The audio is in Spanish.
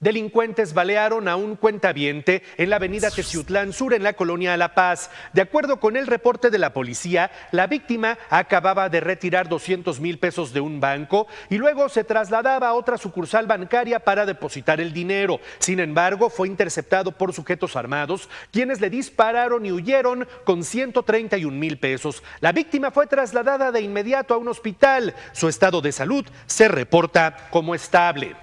Delincuentes balearon a un cuentaviente en la avenida Teciutlán Sur, en la colonia La Paz. De acuerdo con el reporte de la policía, la víctima acababa de retirar 200 mil pesos de un banco y luego se trasladaba a otra sucursal bancaria para depositar el dinero. Sin embargo, fue interceptado por sujetos armados, quienes le dispararon y huyeron con 131 mil pesos. La víctima fue trasladada de inmediato a un hospital. Su estado de salud se reporta como estable.